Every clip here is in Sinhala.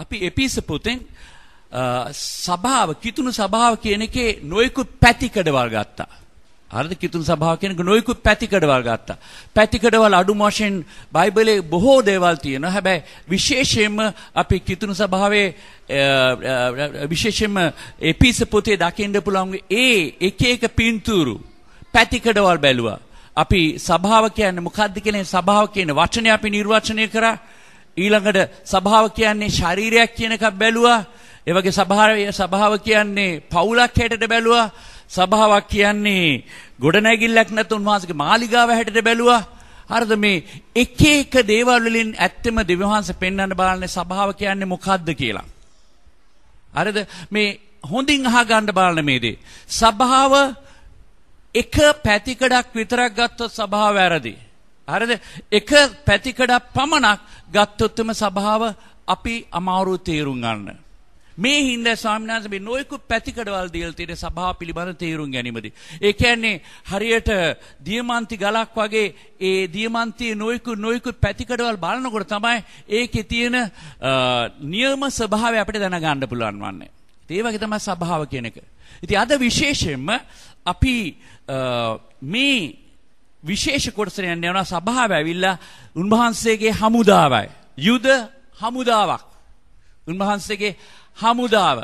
අපි එපිස පුතෙන් සභාව කිතුුණු සභාව කියන එකේ නොයෙකුත් පැතිකඩවල් ගත්තා. අරද කිතුන් සභාව කෙනෙක නොයෙකුත් පැතිකඩවල් ගත්තා. පැතිකඩවල් අඩුම වශයෙන් බයිබලේ බොහෝ දේවල් තියෙනවා. හැබැයි විශේෂයෙන්ම අපි කිතුන සභාවේ විශේෂයෙන්ම එපිස පොතේ දකින්න පුළුවන් ඒ එක එක පින්තූරු පැතිකඩවල් බැලුවා. අපි සභාව කියන්නේ මොකද්ද කියලා සභාව කියන වචනේ අපි නිර්වචනය කරා. ඊළඟට සභාව කියන්නේ ශරීරයක් කියන එකක් බැලුවා. ඒ වගේ සභාවේ සභාව කියන්නේ පවුලක් හැටට බැලුවා. සභාවක් කියන්නේ ගොඩනැගිල්ලක් නැත්නම් උන්වහන්සේගේ මාලිගාව හැටට බැලුවා. හරිද මේ එක එක දේවල් වලින් ඇත්තම දෙවිවහන්සේ පෙන්වන්න බලන්නේ සභාව කියන්නේ මොකද්ද කියලා. හරිද මේ හොඳින් අහගන්න බලන්න මේ දේ. සභාව එක පැතිකඩක් විතරක් ගත්තොත් සභාව වැරදි. හරිද? එක පැතිකඩක් පමණක් ගත්තොත්ම සභාව අපි අමාරු තේරුම් ගන්න. මේ හින්දා ස්වාමීන් වහන්සේ මේ නොයෙකුත් පැතිකඩවල් දීලා තියෙන සභාව පිළිබඳ තේරුම් ගැනීමදී. ඒ කියන්නේ හරියට දියමන්ති ගලක් වගේ ඒ දියමන්තියේ නොයෙකුත් නොයෙකුත් පැතිකඩවල් බලනකොට තමයි ඒකේ තියෙන නියම ස්වභාවය අපිට දැනගන්න පුළුවන් වන්නේ. ඒ වගේ තමයි සභාව කියන එක. ඉතින් අද විශේෂයෙන්ම අපි මේ විශේෂ කොටසරයන් යන සභාව ඇවිල්ලා උන්වහන්සේගේ හමුදාවයි. යුද හමුදාවක්. උන්වහන්සේගේ හමුදාව.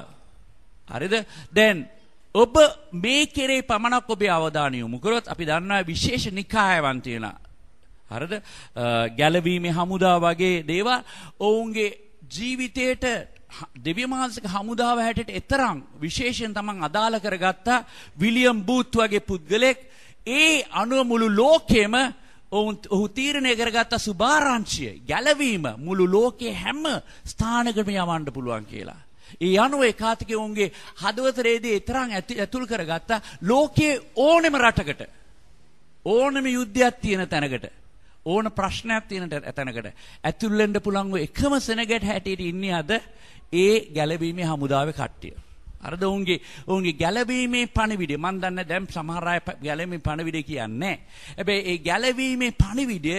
හරිද? දැන් ඔබ මේ කෙරේ පමණක් ඔබේ අවධානය යොමු කරොත් අපි දන්නවා විශේෂ නිකායවන් තියෙනවා. හරිද? ගැළවීමේ හමුදා වගේ දේවල් ඔවුන්ගේ ජීවිතයට දෙවියමහන්සක හමුදාව හැටට එතරම් විශේෂයෙන් තමන් අදාළ කරගත්තා විලියම් බූත් වගේ පුද්ගලෙක් ඒ අනුව මුළු ලෝකෙම ඔහු තීරණය කරගත්ත සුභාරංශිය ගැලවීම මුළු ලෝකේ හැම ස්ථානකටම යවන්න පුළුවන් කියලා. ඒ අනුව ඒකාතිකේ ඔවුන්ගේ හදවතරේදී තරම් ඇතුල් කරගත්ත ලෝකයේ ඕනෙම රටකට ඕනෙම යුද්ධයක් තියෙන තැනකට ඕන ප්‍රශ්නයක් තියෙන තැනකට ඇතුල් වෙන්න පුළුවන් එකම සෙනගට හැටියට ඉන්නේ අද ඒ ගැලවීමේ හමුදාවේ කට්ටිය. අරද ඔවුන්ගේ ඔවුන්ගේ ගැලවීමේ පණිවිඩය මන් දන්න දැම් සමහර අය ගැලවීමේ පණිවිඩය කියන්නේ. හැබැයි ඒ ගැලවීමේ පණිවිඩය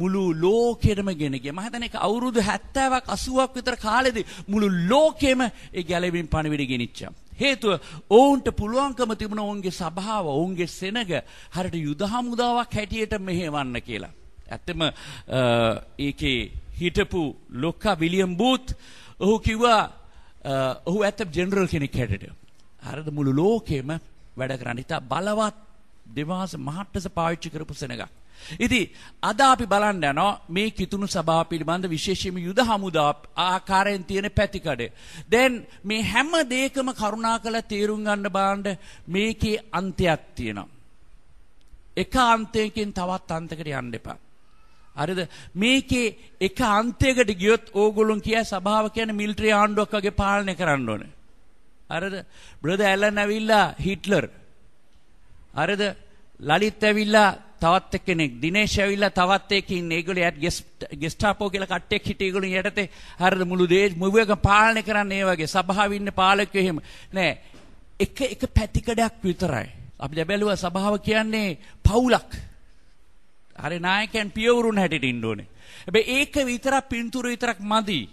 මුළු ලෝකෙටම ගෙන ගියා. මම හිතන්නේ ඒක අවුරුදු 70ක් 80ක් විතර කාලෙදී මුළු ලෝකෙම ඒ ගැලවීම පණිවිඩය ගෙනිච්චා. හේතුව ඔවුන්ට පුළුවන්කම තිබුණ ඔවුන්ගේ සභාව ඔවුන්ගේ සෙනග හරිට යුද හමුදාවක් හැටියට මෙහෙවන්න කියලා. ඇත්තම ඒකේ හිටපු ලොක්කා විලියම් බූත් ඔහු කිව්වා ඔහු ඇත ජෙනරල් කෙනෙක් හැටට. හරද මුළු ලෝකෙම වැඩ කරනිතා බලවත් දෙවාස මහට්ටස පාවිච්චි කරපු සෙනගක්. ඉති අද අපි බලන්න යනෝ මේ කිතුුණු සභා පිළිබඳ විශේෂම යුද හමුදා ආකාරයෙන් තියෙන පැතිකඩේ. දැන් මේ හැම දේකම කරුණා කළ තේරුම් ගන්න බාණ්ඩ මේකේ අන්තයක් තියෙනවා. එක අන්තයකින් තවත් අන්තකට යන්න එපා. හරිද මේකේ එක අන්තයකට ගියොත් ඕගොල්ලෝ කිය සභාව කියන්නේ මිලිටරි ආණ්ඩුවක් වගේ පාලනය කරන්න ඕනේ. හරිද? බ්‍රදර් ඇලන් ඇවිල්ලා හිට්ලර්. හරිද? ලලිත් ඇවිල්ලා තවත් කෙනෙක් දිනේෂ් ඇවිල්ලා තවත් එකකින් ඒගොල්ලෝ ඇට් ගෙස්ටාපෝ කියලා කට්ටෙක් හිටිය ඒගොල්ලෝ යටතේ හරිද මුළු දේ මුවයක පාලනය කරන්න ඒ වගේ සභාවේ ඉන්න පාලකයෝ එහෙම නෑ එක එක පැතිකඩක් විතරයි. අපි දැබැලුවා සභාව කියන්නේ පවුලක්. හරි නායකයන් පියවරුන් හැටියට ඉන්න ඕනේ. හැබැයි ඒක විතරක් පින්තූර විතරක් මදි.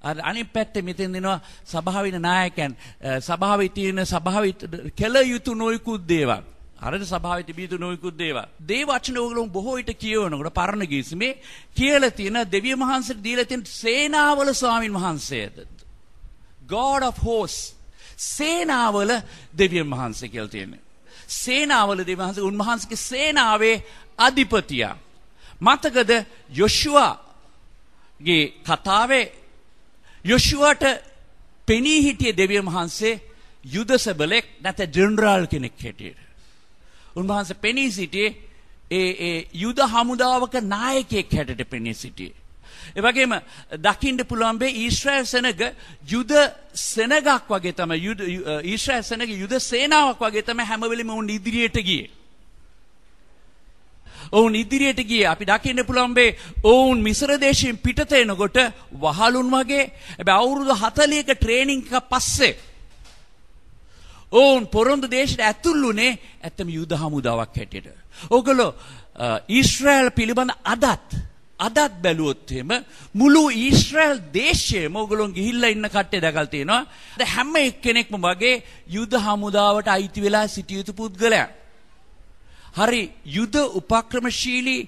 අර අනිත් පැත්තේ මෙතෙන් දෙනවා සභාවේ නායකයන් සභාවේ තියෙන සභාවේ කළ යුතු නොයිකුත් දේවල්. අරද සභාවේ තිබිය යුතු නොයිකුත් දේවල්. දේ වචන ඔයගොල්ලෝ බොහෝ විට කියවනකොට පරණ ගිස්මේ කියලා තියෙන දෙවියන් වහන්සේට දීලා තියෙන සේනාවල ස්වාමින් වහන්සේද God of hosts සේනාවල දෙවියන් වහන්සේ කියලා තියෙනවා. සේනාවල දෙවියන් වහන්සේ උන්වහන්සේගේ සේනාවේ අධිපතියා. මතකද යොෂුවාගේ කතාවේ යොෂුවාට පෙනී හිටිය දෙවියන් වහන්සේ යුද සබලෙක් නැත ජෙනරාල් කෙනෙක් හැටියට. උන්වහන්සේ පෙනී සිටියේ ඒ ඒ යුද හමුදාවක නායකයෙක් හැටියට පෙනී සිටියේ. ඒ වගේම දකින්න පුළුවන් මේ ඊශ්‍රායල් සෙනග යුද සෙනගක් වගේ තමයි යුද ඊශ්‍රායල් සෙනග යුද සේනාවක් වගේ තමයි හැම වෙලෙම උන් ඉදිරියට ගියේ. ඔවුන් ඉදිරියට ගියේ අපි දකින්න පුළුවන් මේ ඔවුන් මිසර දේශයෙන් පිටත එනකොට වහලුන් වගේ හැබැයි අවුරුදු 40ක ට්‍රේනින් එකක් පස්සේ ඔවුන් පොරොන්දු දේශයට ඇතුළුනේ ඇත්තම යුද හමුදාවක් හැටියට. ඕගොල්ලෝ ඊශ්‍රායල් පිළිබඳ අදත් අදත් බැලුවොත් එහෙම මුළු ඊශ්‍රායල් දේශයේම ඕගොල්ලෝ ගිහිල්ලා ඉන්න කට්ටිය දැකලා තියෙනවා. හැම එක්කෙනෙක්ම වගේ යුද හමුදාවට අයිති වෙලා සිටිය යුතු පුද්ගලයා. හරි යුද උපක්‍රමශීලී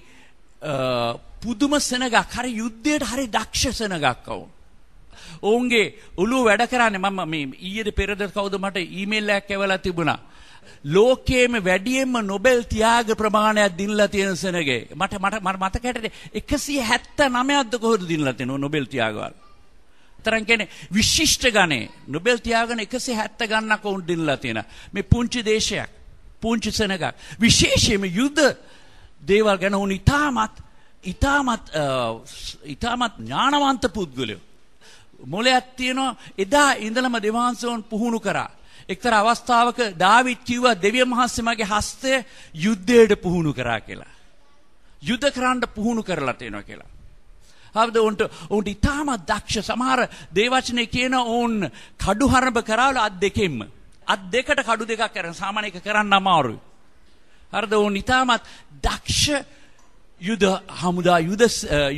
පුදුම සෙනගක් හරි යුද්ධයට හරි දක්ෂ සෙනගක් ඔවුන්. ඔවුන්ගේ ඔළුව වැඩ කරන්නේ මම මේ ඊයේ පෙරද කවුද මට ඊමේල් එකක් ඇවිල්ලා තිබුණා. ලෝකයේම වැඩියෙන්ම නොබෙල් ත්‍යාග ප්‍රමාණයක් දිනලා තියෙන සෙනගේ. මට මට මට මතකයට 179ක්ද කොහොමද දිනලා තියෙනව නොබෙල් ත්‍යාගවල. තරම් කියන්නේ විශිෂ්ට ගණේ නොබෙල් ත්‍යාගන 170 ගණනක් වුන් දිනලා තියෙන. මේ පුංචි දේශයක්. පුංචි සෙනගක්. විශේෂයෙන්ම යුද්ධ දේවල් ගැන උන් ඉතාමත් ඉතාමත් ඉතාමත් ඥානවන්ත පුද්ගලයෝ. මොලයක් තියෙනවා එදා ඉඳලම දෙවහන්සෝන් පුහුණු කරා. එක්තර අවස්ථාවක දාවිත් කිව්වා දෙවියන් වහන්සේ මගේ හස්තය යුද්ධයට පුහුණු කරා කියලා. යුද කරන්න පුහුණු කරලා තියෙනවා කියලා. හවද උන්ට උන්ට ඉතාමත් දක්ෂ සමහර දේවචනේ කියන ඕන් කඩු හරඹ කරාවල අත් දෙකෙන්ම. අත් දෙකට කඩු දෙකක් කරන සාමාන්‍ය එක කරන්න අමාරුයි. හරිද? උන් ඊටමත් දක්ෂ යුද හමුදා යුද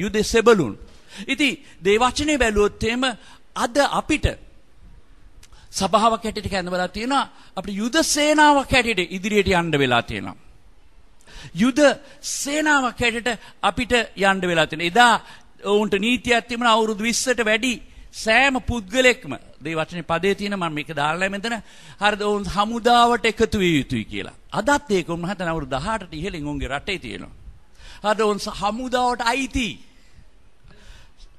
යුද සෙබළුන්. ඉතින් දේවචනේ බැලුවොත් එහෙම අද අපිට සභාවක් හැටියට ගන්න වෙලා තියෙනවා අපිට යුද සේනාවක් හැටියට ඉදිරියට යන්න වෙලා තියෙනවා. යුද සේනාවක් හැටියට අපිට යන්න වෙලා තියෙනවා. එදා ඔවුන්ට නීතියක් තිබුණා අවුරුදු 20ට වැඩි සෑම පුද්ගලෙක්ම දේ වචනේ පදේ තියෙන මම මේක දාලා මෙතන හරිද ඔවුන් හමුදාවට එකතු විය යුතුයි කියලා. අදත් ඒක උන්වහන්සේ අවුරුදු 18ට ඉහළින් උන්ගේ රටේ තියෙනවා. හරිද ඔවුන් හමුදාවට අයිති.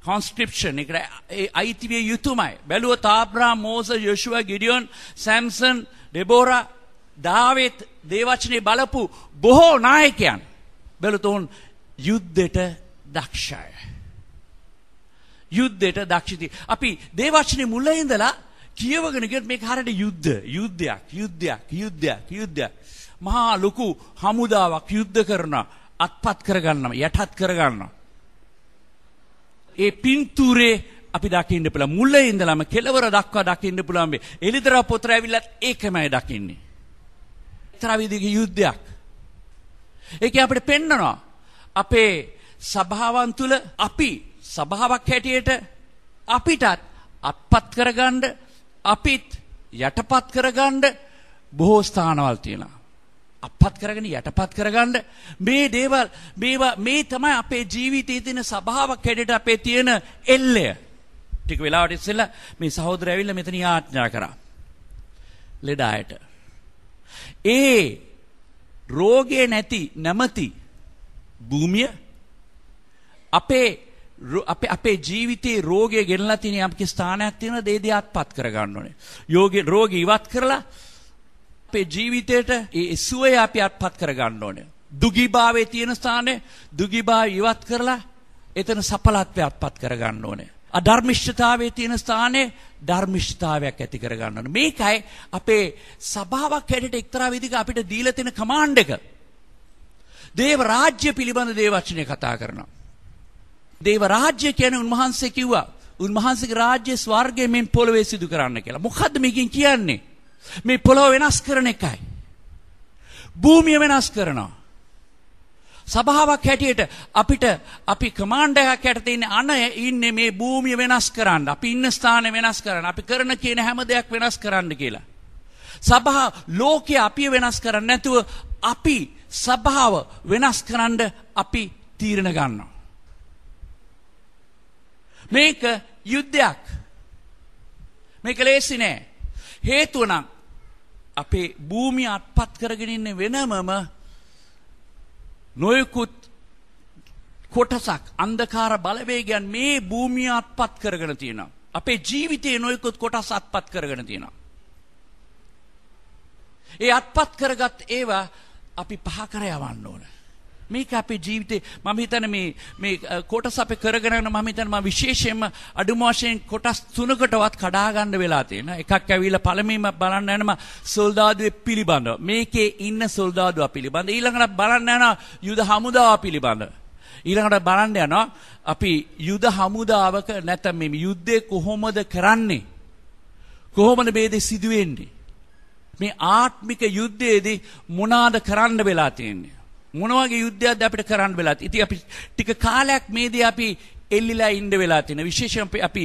conscription එකට ඒ අයිති විය යුතුමයි. බැලුවොත් ආබ්‍රහම්, මෝසස්, යොෂුවා, ගිඩියොන්, සැම්සන්, ඩෙබෝරා, දාවෙත් දේවචනේ බලපු බොහෝ නායකයන් බැලුවොත් යුද්ධෙට දක්ෂයි. යුද්ධයට දක්ෂිති. අපි දේවචනේ මුල ඉඳලා කියවගෙන ගියොත් මේක හරියට යුද්ධ, යුද්ධයක්, යුද්ධයක්, යුද්ධයක්, යුද්ධයක්. මහා ලොකු හමුදාවක් යුද්ධ කරනවා, අත්පත් කරගන්නවා, යටත් කරගන්නවා. ඒ පින්තූරේ අපි දකින්න පුළුවන් මුල ඉඳලම කෙලවර දක්වා දකින්න පුළුවන් මේ. එලිදරා පොතර ඇවිල්ලත් ඒකමයි දකින්නේ. තරවිදිගේ යුද්ධයක්. ඒකේ අපිට පෙන්නනවා අපේ සභාවන් තුල අපි සභාවක් හැටියට අපිටත් අත්පත් කරගන්න අපිත් යටපත් කරගන්න බොහෝ ස්ථානවල් තියෙනවා. අපත් කරගෙන යටපත් කරගන්න මේ දේවල් මේවා මේ තමයි අපේ ජීවිතයේ තියෙන ස්වභාවයක් හැටියට අපේ තියෙන එල්ලය. ටික වෙලාවට ඉස්සෙල්ලා මේ සහෝදරය ඇවිල්ලා මෙතන යාඥා කරා. ලෙඩ අයට. ඒ රෝගේ නැති නැමති භූමිය අපේ අපේ අපේ ජීවිතයේ රෝගය ගෙනලා තියෙන යම්කි ස්ථානයක් තියෙන දේ දෙයත්පත් කරගන්න ඕනේ. යෝගේ රෝගී ඉවත් කරලා අපේ ජීවිතයට ඒ සුවය අපි අත්පත් කරගන්න ඕනේ. දුගීභාවයේ තියෙන ස්ථානේ දුගීභාවය ඉවත් කරලා එතන සඵලත්වය අත්පත් කරගන්න ඕනේ. අධර්මිෂ්ඨතාවයේ තියෙන ස්ථානේ ධර්මිෂ්ඨතාවයක් ඇති කරගන්න ඕනේ. මේකයි අපේ සභාවක් හැටියට එක්තරා විදිහක අපිට දීලා තියෙන කමාන්ඩ් එක. දේව රාජ්‍ය පිළිබඳ දේව වචනේ කතා කරනවා. දේව රාජ්‍ය කියන උන්වහන්සේ කිව්වා උන්වහන්සේගේ රාජ්‍ය ස්වර්ගයෙන් මෙන් පොළවේ සිදු කරන්න කියලා. මොකද්ද මේකෙන් කියන්නේ? මේ පොළොව වෙනස් කරන එකයි. භූමිය වෙනස් කරනවා. සභාවක් හැටියට අපිට අපි කමාන්ඩ් එකක් යට තියෙන අණ ඉන්නේ මේ භූමිය වෙනස් කරන්න. අපි ඉන්න ස්ථානය වෙනස් කරන්න. අපි කරන කියන හැම දෙයක් වෙනස් කරන්න කියලා. සභා ලෝකය අපි වෙනස් කරන්නේ නැතුව අපි සභාව වෙනස් කරන්න අපි තීරණ ගන්නවා. මේක යුද්ධයක්. මේක ලේසි නෑ. හේතුව නම් අපේ භූමිය අත්පත් කරගෙන ඉන්නේ වෙනමම නොයෙකුත් කොටසක් අන්ධකාර බලවේගයන් මේ භූමිය අත්පත් කරගෙන තියෙනවා. අපේ ජීවිතයේ නොයෙකුත් කොටස් අත්පත් කරගෙන තියෙනවා. ඒ අත්පත් කරගත් ඒවා අපි පහ කර යවන්න ඕනේ. මේක අපේ ජීවිතේ මම හිතන්නේ මේ මේ කොටස අපි කරගෙන යන මම හිතන්නේ මම විශේෂයෙන්ම අඩුම වශයෙන් කොටස් තුනකටවත් කඩා ගන්න වෙලා තියෙනවා. එකක් ඇවිල්ලා පළමුවෙන්ම බලන්න යනවා සොල්දාදුවේ පිළිබඳව. මේකේ ඉන්න සොල්දාදුවා පිළිබඳව. ඊළඟට බලන්න යනවා යුද හමුදාව පිළිබඳව. ඊළඟට බලන්න යනවා අපි යුද හමුදාවක නැත්නම් මේ යුද්ධය කොහොමද කරන්නේ? කොහොමද මේ සිදුවෙන්නේ? මේ ආත්මික යුද්ධයේදී මොනාද කරන්න වෙලා තියෙන්නේ? මොන වගේ යුද්ධයක්ද අපිට කරන්න වෙලා තියෙන්නේ. ඉතින් අපි ටික කාලයක් මේ දේ අපි එල්ලිලා ඉන්න වෙලා තියෙන. විශේෂයෙන් අපි